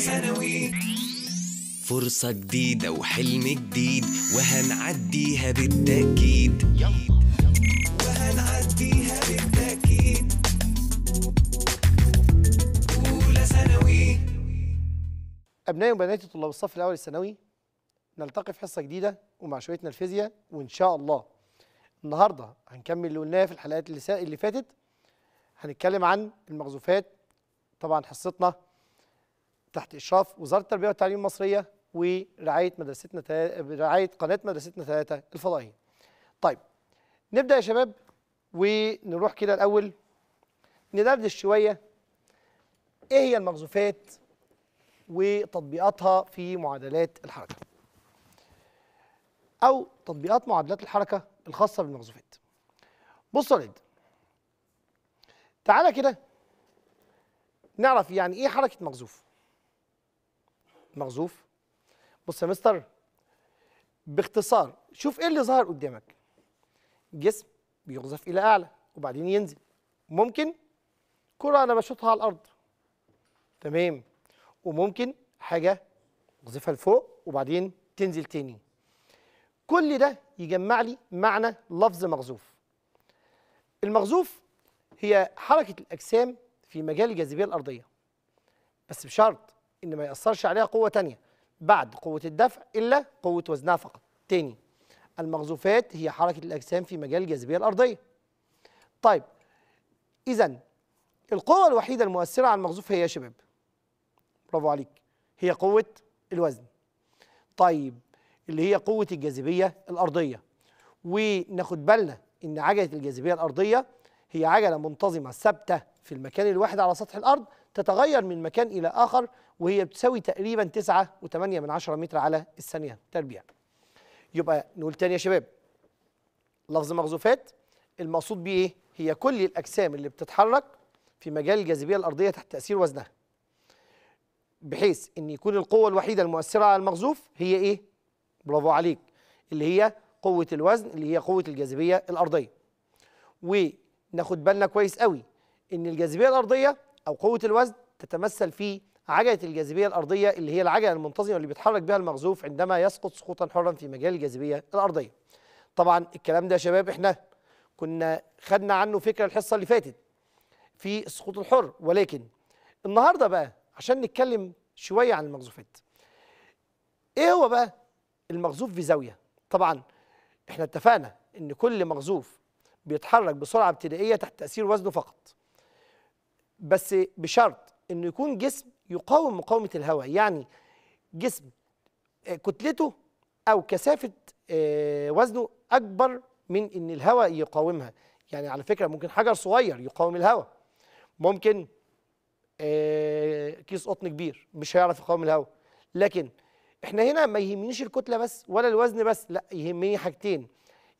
ثانوي فرصة جديدة وحلم جديد وهنعديها بالتأكيد يلا وهنعديها بالتأكيد أولى ثانوي أبنائي وبناتي طلاب الصف الأول الثانوي نلتقي في حصة جديدة ومع شويتنا الفيزياء وإن شاء الله النهاردة هنكمل اللي قلناه في الحلقات اللي, فاتت هنتكلم عن المغزوفات طبعا حصتنا تحت إشراف وزارة التربية والتعليم المصرية ورعاية مدرستنا رعاية قناة مدرستنا ثلاثة الفضائية. طيب نبدأ يا شباب ونروح كده الأول ندردش شوية إيه هي المقذوفات وتطبيقاتها في معادلات الحركة. أو تطبيقات معادلات الحركة الخاصة بالمقذوفات. بصوا يا تعالى كده نعرف يعني إيه حركة مقذوف. مغزوف بص يا مستر باختصار شوف ايه اللي ظهر قدامك جسم بيقذف الى اعلى وبعدين ينزل ممكن كره انا بشوطها على الارض تمام وممكن حاجه اقذفها لفوق وبعدين تنزل تاني كل ده يجمع لي معنى لفظ مغزوف المغزوف هي حركه الاجسام في مجال الجاذبيه الارضيه بس بشرط ان ما ياثرش عليها قوه ثانيه بعد قوه الدفع الا قوه وزنها فقط تاني المغزوفات هي حركه الاجسام في مجال الجاذبيه الارضيه طيب اذا القوه الوحيده المؤثره على المغزوف هي يا شباب برافو عليك هي قوه الوزن طيب اللي هي قوه الجاذبيه الارضيه وناخد بالنا ان عجله الجاذبيه الارضيه هي عجله منتظمه ثابته في المكان الواحد على سطح الارض تتغير من مكان إلى آخر وهي بتساوي تقريبا 9.8 من متر على الثانية تربيع يبقى نقول تاني يا شباب لفظ مغزوفات المقصود بيه ايه؟ هي كل الأجسام اللي بتتحرك في مجال الجاذبية الأرضية تحت تأثير وزنها بحيث ان يكون القوة الوحيدة المؤثرة على المغزوف هي ايه؟ برافو عليك اللي هي قوة الوزن اللي هي قوة الجاذبية الأرضية وناخد بالنا كويس قوي ان الجاذبية الأرضية أو قوة الوزن تتمثل في عجلة الجاذبية الأرضية اللي هي العجلة المنتظمة اللي بيتحرك بها المغزوف عندما يسقط سقوطا حرا في مجال الجاذبية الأرضية طبعا الكلام ده يا شباب احنا كنا خدنا عنه فكرة الحصة اللي فاتت في السقوط الحر ولكن النهاردة بقى عشان نتكلم شوية عن المغزوفات ايه هو بقى المغزوف في زاوية طبعا احنا اتفقنا ان كل مغزوف بيتحرك بسرعة ابتدائية تحت تأثير وزنه فقط بس بشرط انه يكون جسم يقاوم مقاومه الهواء يعني جسم آه، كتلته او كثافه آه، وزنه اكبر من ان الهواء يقاومها يعني على فكره ممكن حجر صغير يقاوم الهواء ممكن آه، كيس قطن كبير مش هيعرف يقاوم الهواء لكن احنا هنا ما يهمنيش الكتله بس ولا الوزن بس لا يهمني حاجتين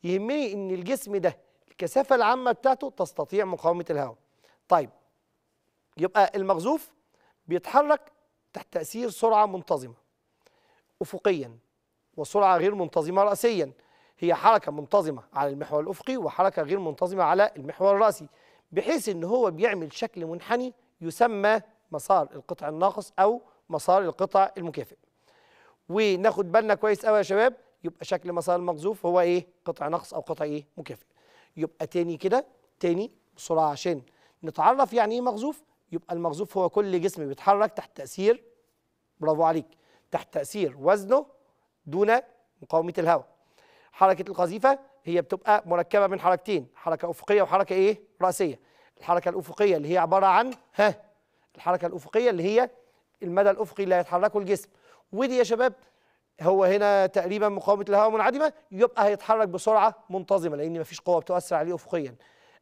يهمني ان الجسم ده الكثافه العامه بتاعته تستطيع مقاومه الهواء طيب يبقى المغزوف بيتحرك تحت تأثير سرعة منتظمة أفقيا وسرعة غير منتظمة رأسيا هي حركة منتظمة على المحور الأفقي وحركة غير منتظمة على المحور الرأسي بحيث إن هو بيعمل شكل منحني يسمى مسار القطع الناقص أو مسار القطع المكافئ وناخد بالنا كويس قوي يا شباب يبقى شكل مسار المقذوف هو ايه قطع نقص او قطع ايه مكافئ يبقى تاني كده تاني بسرعه عشان نتعرف يعني ايه مقذوف يبقى المغزوف هو كل جسم بيتحرك تحت تأثير برافو عليك تحت تأثير وزنه دون مقاومة الهواء حركة القذيفة هي بتبقى مركبة من حركتين حركة أفقية وحركة إيه؟ رأسية الحركة الأفقية اللي هي عبارة عن ها الحركة الأفقية اللي هي المدى الأفقي اللي هيتحركه الجسم ودي يا شباب هو هنا تقريبا مقاومة الهواء منعدمة يبقى هيتحرك بسرعة منتظمة لأن مفيش قوة بتؤثر عليه أفقيا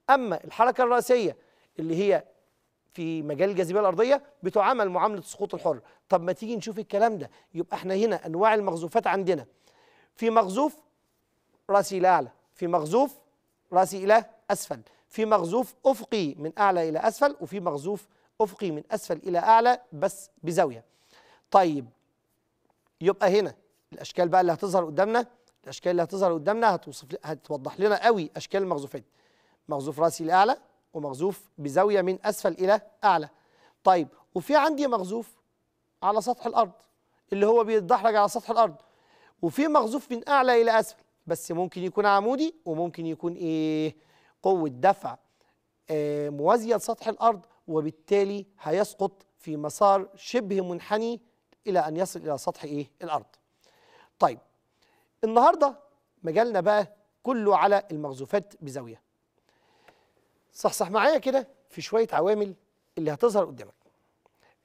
أما الحركة الرأسية اللي هي في مجال الجاذبيه الارضيه بتعامل معامله السقوط الحر طب ما تيجي نشوف الكلام ده يبقى احنا هنا انواع المغزوفات عندنا في مغزوف راسي الى اعلى في مغزوف راسي الى اسفل في مغزوف افقي من اعلى الى اسفل وفي مغزوف افقي من اسفل الى اعلى بس بزاويه طيب يبقى هنا الاشكال بقى اللي هتظهر قدامنا الاشكال اللي هتظهر قدامنا هتوصف هتوضح لنا قوي اشكال المغزوفات مغزوف راسي الاعلى ومغزوف بزاوية من أسفل إلى أعلى طيب وفي عندي مغزوف على سطح الأرض اللي هو بيتدحرج على سطح الأرض وفي مغزوف من أعلى إلى أسفل بس ممكن يكون عمودي وممكن يكون إيه قوة دفع آه، موازية لسطح الأرض وبالتالي هيسقط في مسار شبه منحني إلى أن يصل إلى سطح إيه الأرض طيب النهاردة مجالنا بقى كله على المغزوفات بزاوية صحصح معايا كده في شويه عوامل اللي هتظهر قدامك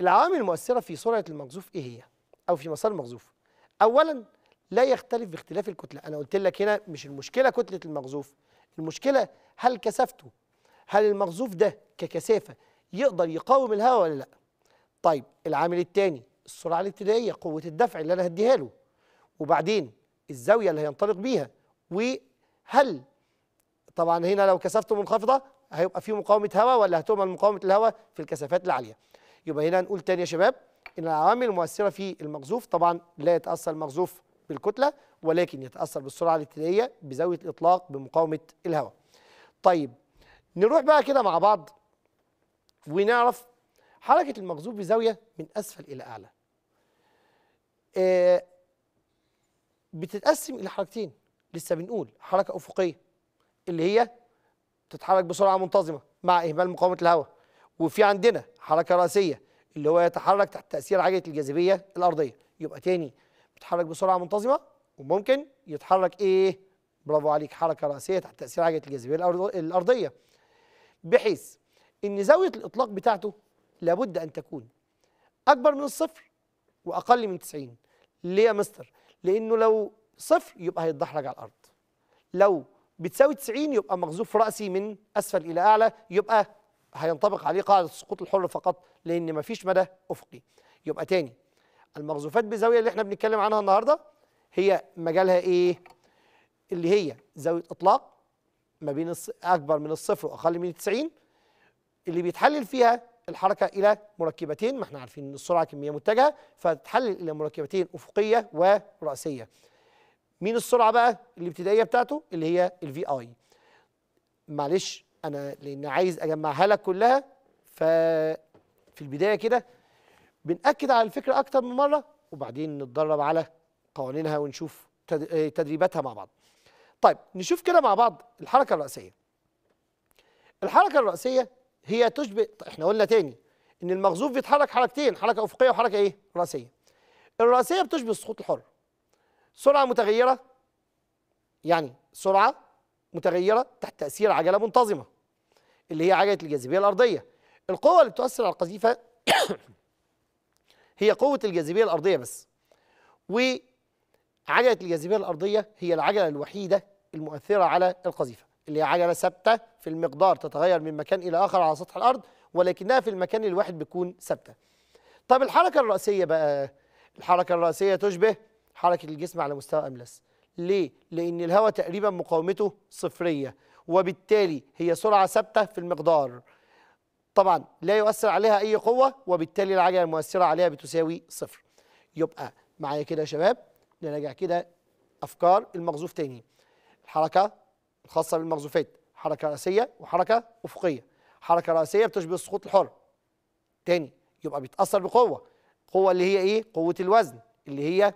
العوامل المؤثره في سرعه المقذوف ايه هي او في مسار المقذوف اولا لا يختلف باختلاف الكتله انا قلت لك هنا مش المشكله كتله المقذوف المشكله هل كثافته هل المقذوف ده ككثافه يقدر يقاوم الهواء ولا لا طيب العامل الثاني السرعه الابتدائيه قوه الدفع اللي انا هديها له وبعدين الزاويه اللي هينطلق بيها وهل طبعا هنا لو كثافته منخفضه هيبقى في مقاومه هواء ولا هتعمل مقاومه الهواء في الكثافات العاليه يبقى هنا نقول تاني يا شباب ان العوامل المؤثره في المقذوف طبعا لا يتاثر المقذوف بالكتله ولكن يتاثر بالسرعه الابتدائيه بزاويه الاطلاق بمقاومه الهواء طيب نروح بقى كده مع بعض ونعرف حركه المقذوف بزاويه من اسفل الى اعلى آه، بتتقسم الى حركتين لسه بنقول حركه افقيه اللي هي بتتحرك بسرعه منتظمه مع اهمال مقاومه الهواء وفي عندنا حركه راسيه اللي هو يتحرك تحت تاثير عجله الجاذبيه الارضيه يبقى تاني بيتحرك بسرعه منتظمه وممكن يتحرك ايه برافو عليك حركه راسيه تحت تاثير عجله الجاذبيه الارضيه بحيث ان زاويه الاطلاق بتاعته لابد ان تكون اكبر من الصفر واقل من 90 ليه يا مستر لانه لو صفر يبقى هيتدحرج على الارض لو بتساوي 90 يبقى مغزوف راسي من اسفل الى اعلى يبقى هينطبق عليه قاعده السقوط الحر فقط لان مفيش مدى افقي يبقى تاني المغزوفات بزاويه اللي احنا بنتكلم عنها النهارده هي مجالها ايه اللي هي زاويه اطلاق ما بين اكبر من الصفر واقل من 90 اللي بيتحلل فيها الحركه الى مركبتين ما احنا عارفين ان السرعه كميه متجهه فتتحلل الى مركبتين افقيه وراسيه مين السرعه بقى الابتدائيه بتاعته اللي هي الفي اي معلش انا لان عايز اجمعها لك كلها ففي البدايه كده بنأكد على الفكره اكتر من مره وبعدين نتدرب على قوانينها ونشوف تدريباتها مع بعض طيب نشوف كده مع بعض الحركه الراسيه الحركه الراسيه هي تشبه طيب احنا قلنا تاني ان المغزوف بيتحرك حركتين حركه افقيه وحركه ايه راسيه الراسيه بتشبه السقوط الحر سرعه متغيره يعني سرعه متغيره تحت تاثير عجله منتظمه اللي هي عجله الجاذبيه الارضيه القوه اللي بتؤثر على القذيفه هي قوه الجاذبيه الارضيه بس وعجله الجاذبيه الارضيه هي العجله الوحيده المؤثره على القذيفه اللي هي عجله ثابته في المقدار تتغير من مكان الى اخر على سطح الارض ولكنها في المكان الواحد بتكون ثابته طب الحركه الراسيه بقى الحركه الراسيه تشبه حركه الجسم على مستوى املس ليه لان الهواء تقريبا مقاومته صفريه وبالتالي هي سرعه ثابته في المقدار طبعا لا يؤثر عليها اي قوه وبالتالي العجله المؤثره عليها بتساوي صفر يبقى معايا كده يا شباب نراجع كده افكار المغزوف تاني الحركه الخاصه بالمغزوفات حركه راسيه وحركه افقيه حركه راسيه بتشبه السقوط الحر تاني يبقى بيتاثر بقوه قوه اللي هي ايه قوه الوزن اللي هي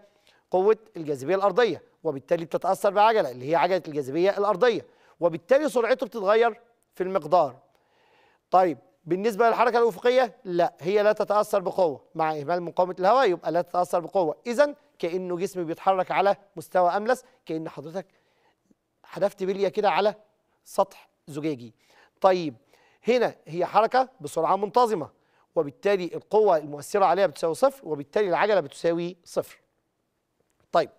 قوه الجاذبيه الارضيه وبالتالي بتتاثر بعجله اللي هي عجله الجاذبيه الارضيه وبالتالي سرعته بتتغير في المقدار طيب بالنسبه للحركه الافقيه لا هي لا تتاثر بقوه مع اهمال مقاومه الهواء يبقى لا تتاثر بقوه اذا كانه جسمي بيتحرك على مستوى املس كان حضرتك حدفت بليه كده على سطح زجاجي طيب هنا هي حركه بسرعه منتظمه وبالتالي القوه المؤثره عليها بتساوي صفر وبالتالي العجله بتساوي صفر طيب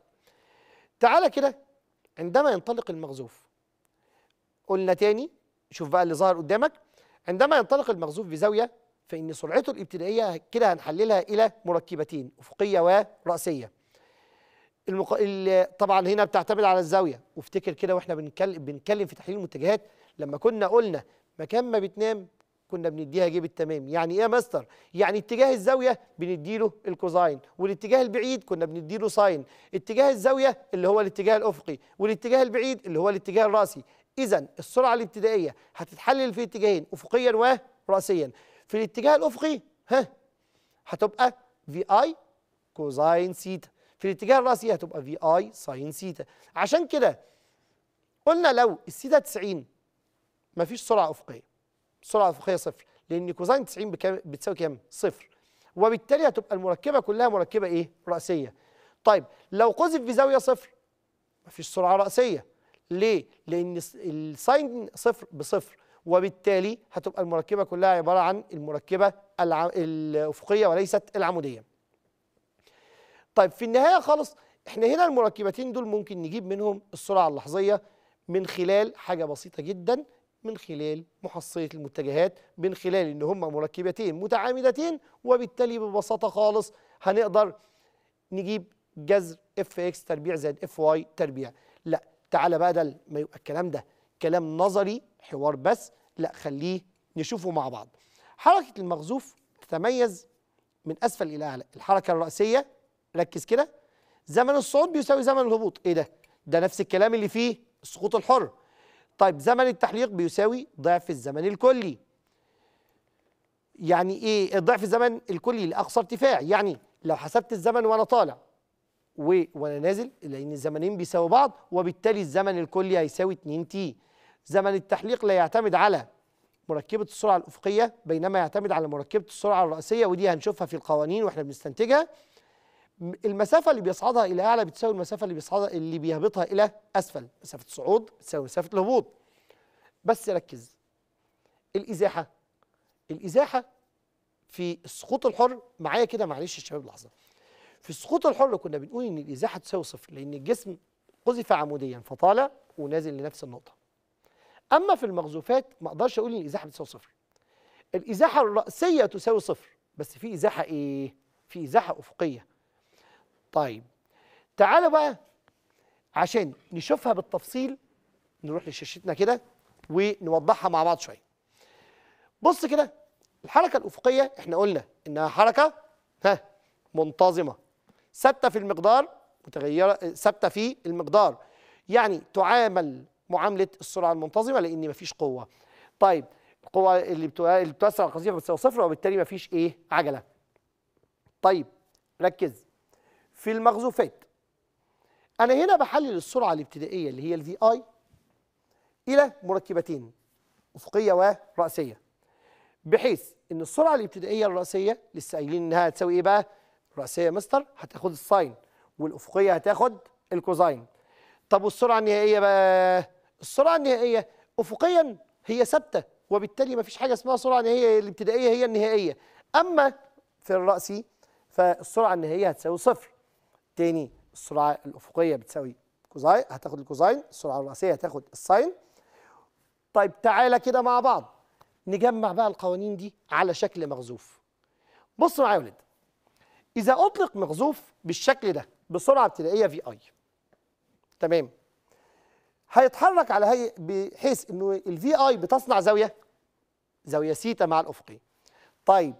تعالى كده عندما ينطلق المغزوف قلنا تاني شوف بقى اللي ظهر قدامك عندما ينطلق المغزوف بزاويه فان سرعته الابتدائيه كده هنحللها الى مركبتين افقيه وراسيه المق... طبعا هنا بتعتمد على الزاويه وافتكر كده واحنا بنتكلم بنتكلم في تحليل المتجهات لما كنا قلنا مكان ما بتنام كنا بنديها جيب التمام يعني ايه يا مستر يعني اتجاه الزاويه بنديله الكوزاين والاتجاه البعيد كنا بنديله ساين اتجاه الزاويه اللي هو الاتجاه الافقي والاتجاه البعيد اللي هو الاتجاه الراسي اذا السرعه الابتدائيه هتتحلل في اتجاهين افقيا وراسيا في الاتجاه الافقي ها هتبقى في اي كوزاين سيتا في الاتجاه الراسي هتبقى في اي ساين سيتا عشان كده قلنا لو السيتا 90 مفيش سرعه افقيه السرعه الافقيه صفر لان كوزين 90 بتساوي كام؟ صفر وبالتالي هتبقى المركبه كلها مركبه ايه؟ راسيه. طيب لو قذف بزاويه صفر مفيش سرعه راسيه. ليه؟ لان الساين صفر بصفر وبالتالي هتبقى المركبه كلها عباره عن المركبه الافقيه وليست العموديه. طيب في النهايه خالص احنا هنا المركبتين دول ممكن نجيب منهم السرعه اللحظيه من خلال حاجه بسيطه جدا من خلال محصلة المتجهات من خلال ان هما مركبتين متعامدتين وبالتالي ببساطة خالص هنقدر نجيب جذر اف اكس تربيع زائد اف واي تربيع لا تعالى بدل ما يبقى الكلام ده كلام نظري حوار بس لا خليه نشوفه مع بعض حركة المخزوف تتميز من أسفل إلى أعلى الحركة الرأسية ركز كده زمن الصعود بيساوي زمن الهبوط إيه ده؟ ده نفس الكلام اللي فيه السقوط الحر طيب زمن التحليق بيساوي ضعف الزمن الكلي يعني ايه ضعف الزمن الكلي لاقصى ارتفاع يعني لو حسبت الزمن وانا طالع و وانا نازل لان الزمنين بيساوي بعض وبالتالي الزمن الكلي هيساوي 2 تي زمن التحليق لا يعتمد على مركبة السرعة الأفقية بينما يعتمد على مركبة السرعة الرأسية ودي هنشوفها في القوانين واحنا بنستنتجها المسافة اللي بيصعدها إلى أعلى بتساوي المسافة اللي بيصعدها اللي بيهبطها إلى أسفل، مسافة الصعود بتساوي مسافة الهبوط. بس ركز. الإزاحة الإزاحة في السقوط الحر معايا كده معلش يا شباب لحظة. في السقوط الحر كنا بنقول إن الإزاحة تساوي صفر لأن الجسم قذف عموديا فطالع ونازل لنفس النقطة. أما في المغزوفات ما أقدرش أقول إن الإزاحة بتساوي صفر. الإزاحة الرأسية تساوي صفر بس في إزاحة إيه؟ في إزاحة أفقية. طيب تعالوا بقى عشان نشوفها بالتفصيل نروح لشاشتنا كده ونوضحها مع بعض شويه بص كده الحركه الافقيه احنا قلنا انها حركه ها منتظمه ثابته في المقدار متغيره ثابته في المقدار يعني تعامل معامله السرعه المنتظمه لان مفيش قوه طيب القوه اللي بتؤثر على القذيفه بتساوي صفر وبالتالي مفيش ايه عجله طيب ركز في المغزوفات أنا هنا بحلل السرعة الابتدائية اللي هي الفي اي إلى مركبتين أفقية ورأسية بحيث إن السرعة الابتدائية الرأسية لسه قايلين إنها هتساوي إيه بقى؟ الرأسية مستر هتاخد الساين والأفقية هتاخد الكوزاين طب والسرعة النهائية بقى؟ السرعة النهائية أفقيا هي ثابتة وبالتالي ما فيش حاجة اسمها سرعة نهائية الابتدائية هي النهائية أما في الرأسي فالسرعة النهائية هتساوي صفر تاني السرعه الافقيه بتساوي كوزاين هتاخد الكوزاين السرعه الراسيه هتاخد الساين طيب تعالى كده مع بعض نجمع بقى القوانين دي على شكل مغزوف بص معايا يا ولاد اذا اطلق مغزوف بالشكل ده بسرعه ابتدائيه في اي تمام هيتحرك على هي بحيث انه الفي اي بتصنع زاويه زاويه سيتا مع الافقي طيب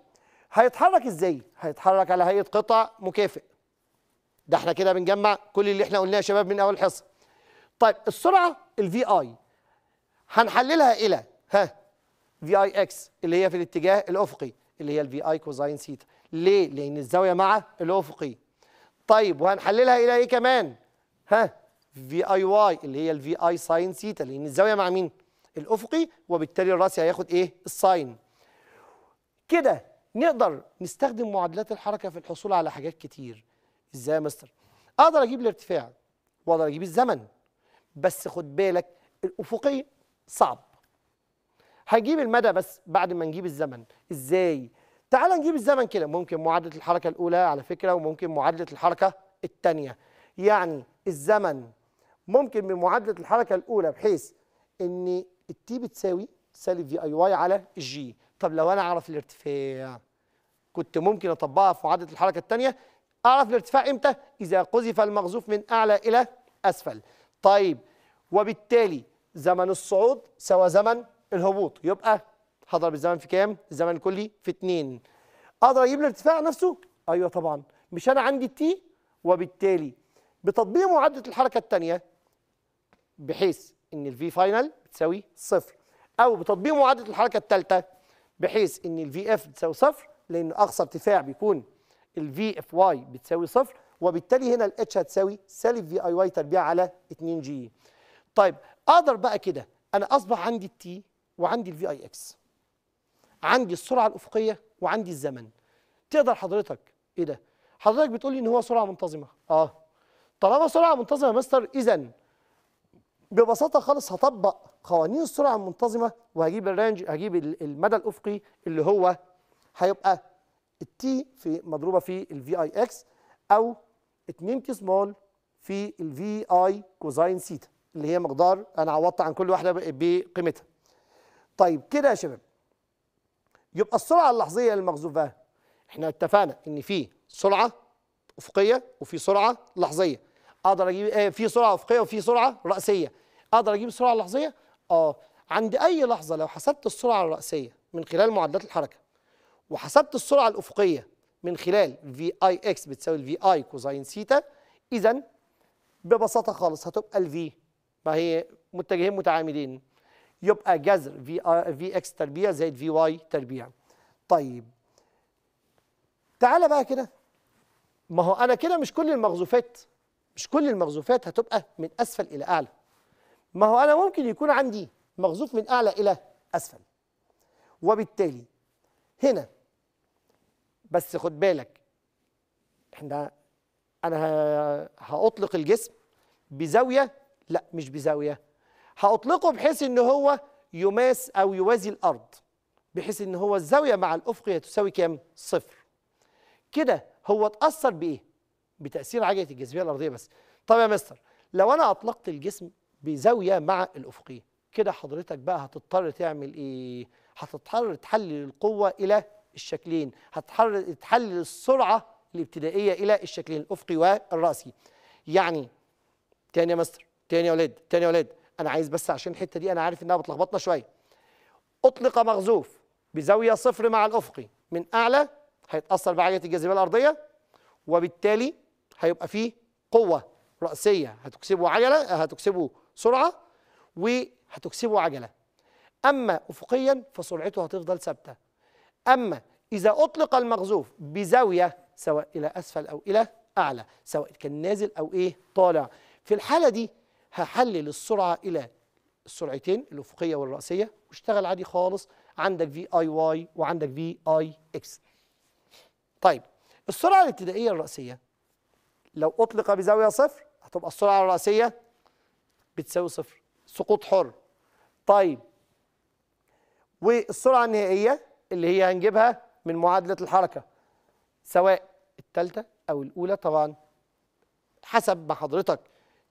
هيتحرك ازاي هيتحرك على هيئه قطع مكافئ ده احنا كده بنجمع كل اللي احنا قلناه يا شباب من اول حصه طيب السرعه الفي اي هنحللها الى ها في اي اكس اللي هي في الاتجاه الافقي اللي هي الفي اي كوزاين سيتا ليه لان الزاويه مع الافقي طيب وهنحللها الى ايه كمان ها في اي واي اللي هي الفي اي ساين سيتا لان الزاويه مع مين الافقي وبالتالي الراس هياخد ايه الساين كده نقدر نستخدم معادلات الحركه في الحصول على حاجات كتير ازاي يا مستر اقدر اجيب الارتفاع واقدر اجيب الزمن بس خد بالك الافقيه صعب هجيب المدى بس بعد ما نجيب الزمن ازاي تعال نجيب الزمن كده ممكن معادله الحركه الاولى على فكره وممكن معادله الحركه الثانيه يعني الزمن ممكن بمعادله الحركه الاولى بحيث ان التي بتساوي سالب في اي واي على الجي طب لو انا اعرف الارتفاع كنت ممكن اطبقها في معادله الحركه الثانيه أعرف الارتفاع إمتى؟ إذا قذف المقذوف من أعلى إلى أسفل طيب وبالتالي زمن الصعود سوى زمن الهبوط يبقى هضرب الزمن في كام؟ الزمن الكلي في اتنين أقدر أجيب الارتفاع نفسه؟ أيوه طبعا مش أنا عندي تي وبالتالي بتطبيق معادلة الحركة الثانية بحيث إن الفي فاينل بتساوي صفر أو بتطبيق معادلة الحركة الثالثة بحيث إن الفي اف بتساوي صفر لأن أقصى ارتفاع بيكون الفي اف واي بتساوي صفر وبالتالي هنا الاتش هتساوي سالب في اي واي تربيع على 2 جي طيب اقدر بقى كده انا اصبح عندي التي وعندي الفي اي اكس عندي السرعه الافقيه وعندي الزمن تقدر حضرتك ايه ده حضرتك بتقول لي ان هو سرعه منتظمه اه طالما سرعه منتظمه يا مستر اذا ببساطه خالص هطبق قوانين السرعه المنتظمه وهجيب الرينج هجيب المدى الافقي اللي هو هيبقى التي في مضروبه في الفي اي اكس او 2 تي سمول في الفي اي كوزاين سيتا اللي هي مقدار انا عوضت عن كل واحده بقيمتها. طيب كده يا شباب يبقى السرعه اللحظيه للمخزوفه احنا اتفقنا ان في سرعه افقيه وفي سرعه لحظيه اقدر اجيب آه في سرعه افقيه وفي سرعه راسيه اقدر اجيب السرعه اللحظيه اه عند اي لحظه لو حسبت السرعه الراسيه من خلال معدلات الحركه وحسبت السرعة الأفقية من خلال في اي اكس بتساوي الفي اي كوزين سيتا إذا ببساطة خالص هتبقى الفي ما هي متجهين متعامدين يبقى جذر في في اكس تربيع زائد في واي تربيع طيب تعالى بقى كده ما هو انا كده مش كل المغزوفات مش كل المغزوفات هتبقى من اسفل الى اعلى ما هو انا ممكن يكون عندي مغزوف من اعلى الى اسفل وبالتالي هنا بس خد بالك احنا انا هاطلق الجسم بزاويه لا مش بزاويه هاطلقه بحيث ان هو يماس او يوازي الارض بحيث ان هو الزاويه مع الافق هي تساوي كام صفر كده هو اتاثر بايه بتاثير عجله الجاذبيه الارضيه بس طب يا مستر لو انا اطلقت الجسم بزاويه مع الافقيه كده حضرتك بقى هتضطر تعمل ايه هتضطر تحلل القوه الى الشكلين هتحلل السرعه الابتدائيه الى الشكلين الافقي والراسي يعني تاني يا مستر تاني يا ولاد تاني يا ولاد انا عايز بس عشان الحته دي انا عارف انها بتلخبطنا شويه اطلق مغزوف بزاويه صفر مع الافقي من اعلى هيتاثر بعجله الجاذبيه الارضيه وبالتالي هيبقى فيه قوه راسيه هتكسبه عجله هتكسبه سرعه وهتكسبه عجله اما افقيا فسرعته هتفضل ثابته أما إذا أطلق المقذوف بزاوية سواء إلى أسفل أو إلى أعلى سواء كان نازل أو إيه طالع في الحالة دي هحلل السرعة إلى السرعتين الأفقية والرأسية واشتغل عادي خالص عندك في اي واي وعندك في اي اكس طيب السرعة الابتدائية الرأسية لو أطلق بزاوية صفر هتبقى السرعة الرأسية بتساوي صفر سقوط حر طيب والسرعة النهائية اللي هي هنجيبها من معادلة الحركة سواء الثالثة أو الأولى طبعا حسب ما حضرتك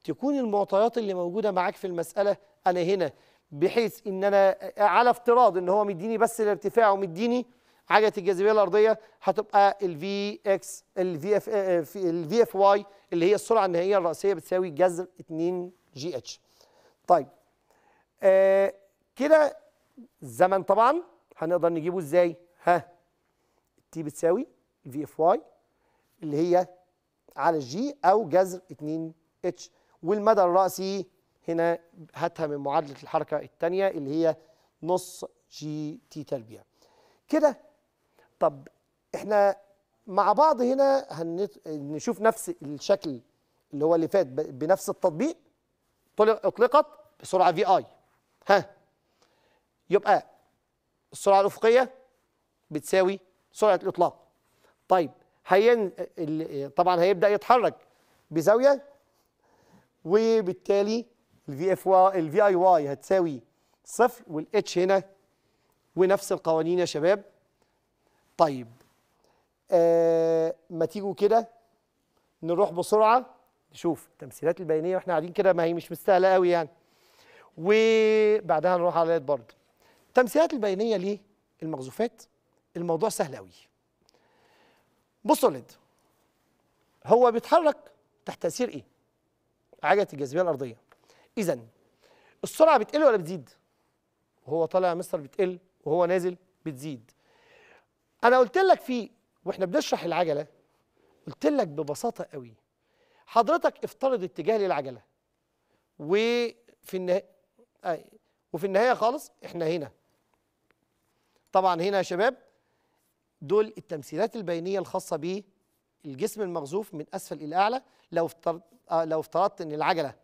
تكون المعطيات اللي موجودة معاك في المسألة أنا هنا بحيث إن أنا على افتراض إن هو مديني بس الارتفاع ومديني حاجة الجاذبية الأرضية هتبقى الـ Vx الـ Vf الـ آه، آه، Vfy اللي هي السرعة النهائية الرئيسية بتساوي جذر 2 جي اتش. طيب آه كده الزمن طبعا هنقدر نجيبه ازاي ها تي بتساوي في اف واي اللي هي على الجي او جذر 2 اتش والمدى الرأسي هنا هاتها من معادلة الحركة الثانية اللي هي نص جي تي تربيع كده طب احنا مع بعض هنا هنشوف نفس الشكل اللي هو اللي فات بنفس التطبيق طلق اطلقت بسرعه في اي ها يبقى السرعة الأفقية بتساوي سرعة الإطلاق طيب هين طبعا هيبدأ يتحرك بزاوية وبالتالي الفي اف واي الفي اي واي هتساوي صفر والاتش هنا ونفس القوانين يا شباب طيب آه ما تيجوا كده نروح بسرعه نشوف التمثيلات البيانيه واحنا قاعدين كده ما هي مش مستاهله قوي يعني وبعدها نروح على برضه تمثيلات البيانيه للمخزوفات الموضوع سهل قوي بص لد هو بيتحرك تحت تاثير ايه عجله الجاذبيه الارضيه اذا السرعه بتقل ولا بتزيد وهو طالع مصر بتقل وهو نازل بتزيد انا قلت لك في واحنا بنشرح العجله قلت لك ببساطه قوي حضرتك افترض اتجاه للعجله وفي النهايه وفي النهايه خالص احنا هنا طبعا هنا يا شباب دول التمثيلات البينيه الخاصه بالجسم المغزوف من اسفل الى اعلى لو افترضت آه، لو افترضت ان العجله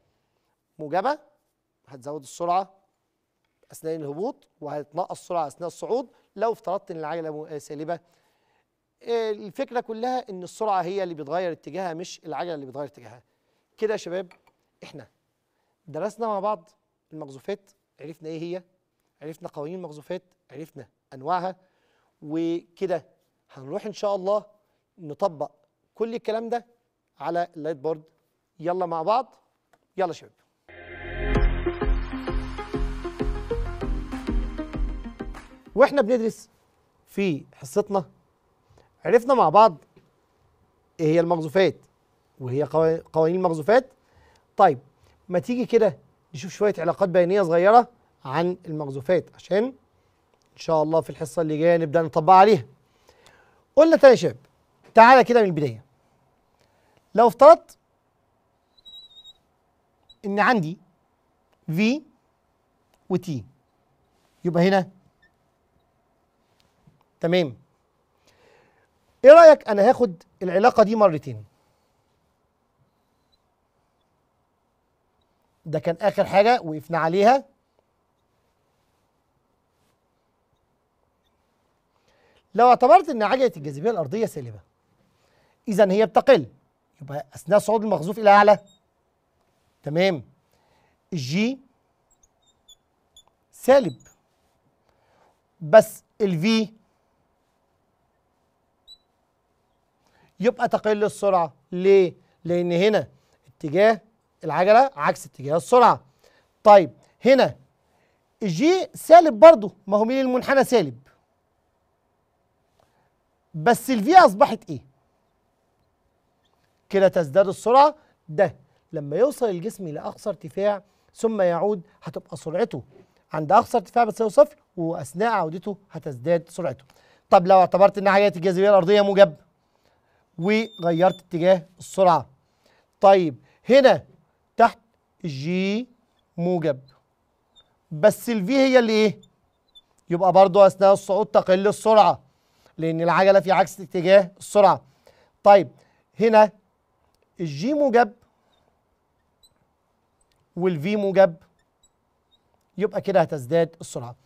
موجبه هتزود السرعه اثناء الهبوط وهتنقص السرعه اثناء الصعود لو افترضت ان العجله آه، سالبه آه، الفكره كلها ان السرعه هي اللي بتغير اتجاهها مش العجله اللي بتغير اتجاهها كده يا شباب احنا درسنا مع بعض المغزوفات عرفنا ايه هي عرفنا قوانين المغزوفات عرفنا أنواعها وكده هنروح إن شاء الله نطبق كل الكلام ده على اللايت بورد يلا مع بعض يلا شباب واحنا بندرس في حصتنا عرفنا مع بعض ايه هي المغزوفات وهي قوانين المغزوفات طيب ما تيجي كده نشوف شويه علاقات بيانيه صغيره عن المغزوفات عشان ان شاء الله في الحصه اللي جايه نبدا نطبق عليها قلنا تاني شاب تعالى كده من البدايه لو افترضت ان عندي في وتي يبقى هنا تمام ايه رايك انا هاخد العلاقه دي مرتين ده كان اخر حاجه وقفنا عليها لو اعتبرت ان عجله الجاذبيه الارضيه سالبه اذا هي بتقل يبقى اثناء صعود المخزوف الى اعلى تمام الجي سالب بس الفي يبقى تقل السرعه ليه لان هنا اتجاه العجله عكس اتجاه السرعه طيب هنا الجي سالب برضه ما هو ميل المنحنى سالب بس الفي اصبحت ايه كده تزداد السرعه ده لما يوصل الجسم الى اقصى ارتفاع ثم يعود هتبقى سرعته عند اقصى ارتفاع بتساوي صفر واثناء عودته هتزداد سرعته طب لو اعتبرت ان حاجات الجاذبيه الارضيه موجب وغيرت اتجاه السرعه طيب هنا تحت جي موجب بس الفي هي اللي ايه يبقى برضه اثناء الصعود تقل السرعه لأن العجلة في عكس اتجاه السرعة طيب هنا الجي موجب والفي موجب يبقى كده هتزداد السرعة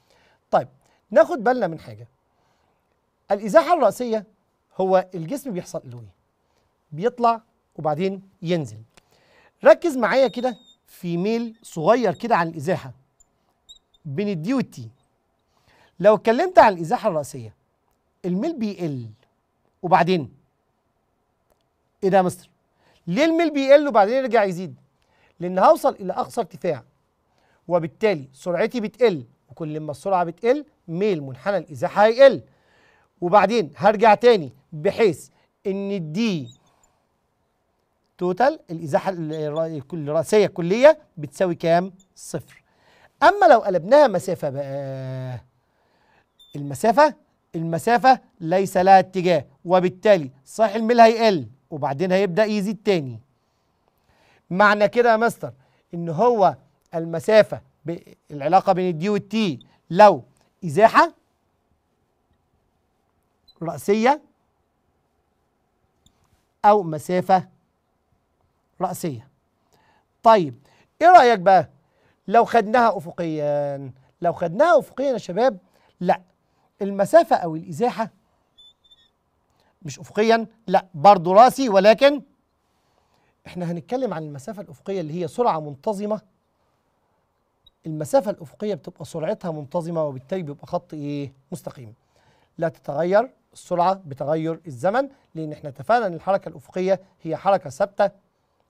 طيب ناخد بالنا من حاجة الإزاحة الرأسية هو الجسم بيحصل له إيه؟ بيطلع وبعدين ينزل ركز معايا كده في ميل صغير كده عن الإزاحة بين الدي والتي لو اتكلمت عن الإزاحة الرأسية الميل بيقل وبعدين ايه ده يا مستر ليه الميل بيقل وبعدين يرجع يزيد لان هوصل الى اقصى ارتفاع وبالتالي سرعتي بتقل وكل ما السرعه بتقل ميل منحنى الازاحه هيقل وبعدين هرجع تاني بحيث ان الدي توتال الازاحه الراسيه الكليه بتساوي كام صفر اما لو قلبناها مسافه بقى المسافه المسافة ليس لها اتجاه وبالتالي صحيح الميل هيقل وبعدين هيبدأ يزيد تاني معنى كده يا مستر ان هو المسافة العلاقة بين الدي والتي لو إزاحة رأسية أو مسافة رأسية طيب إيه رأيك بقى لو خدناها أفقيا لو خدناها أفقيا يا شباب لا المسافة أو الإزاحة مش أفقيا لا برضه راسي ولكن احنا هنتكلم عن المسافة الأفقية اللي هي سرعة منتظمة المسافة الأفقية بتبقى سرعتها منتظمة وبالتالي بيبقى خط إيه؟ مستقيم لا تتغير السرعة بتغير الزمن لأن احنا اتفقنا أن الحركة الأفقية هي حركة ثابتة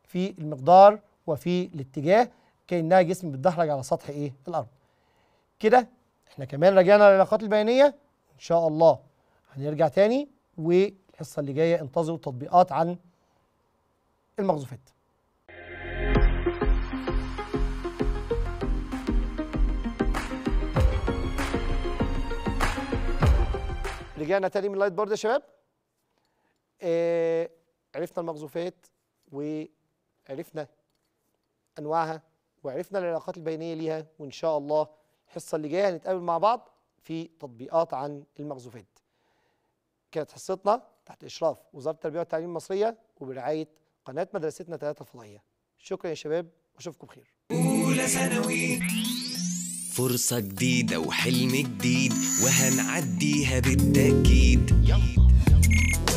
في المقدار وفي الاتجاه كأنها جسم بيتدحرج على سطح إيه؟ الأرض كده احنا كمان رجعنا للعلاقات البيانيه ان شاء الله هنرجع تاني والحصه اللي جايه انتظروا تطبيقات عن المقذوفات رجعنا تاني من اللايت بورد يا شباب آه عرفنا المقذوفات وعرفنا انواعها وعرفنا العلاقات البينيه ليها وان شاء الله الحصه اللي جايه هنتقابل مع بعض في تطبيقات عن المخزوفات كانت حصتنا تحت اشراف وزاره التربيه والتعليم المصريه وبرعايه قناه مدرستنا ثلاثه فضائيه شكرا يا شباب واشوفكم بخير اولى ثانوي فرصه جديده وحلم جديد وهنعديها بالتاكيد يلا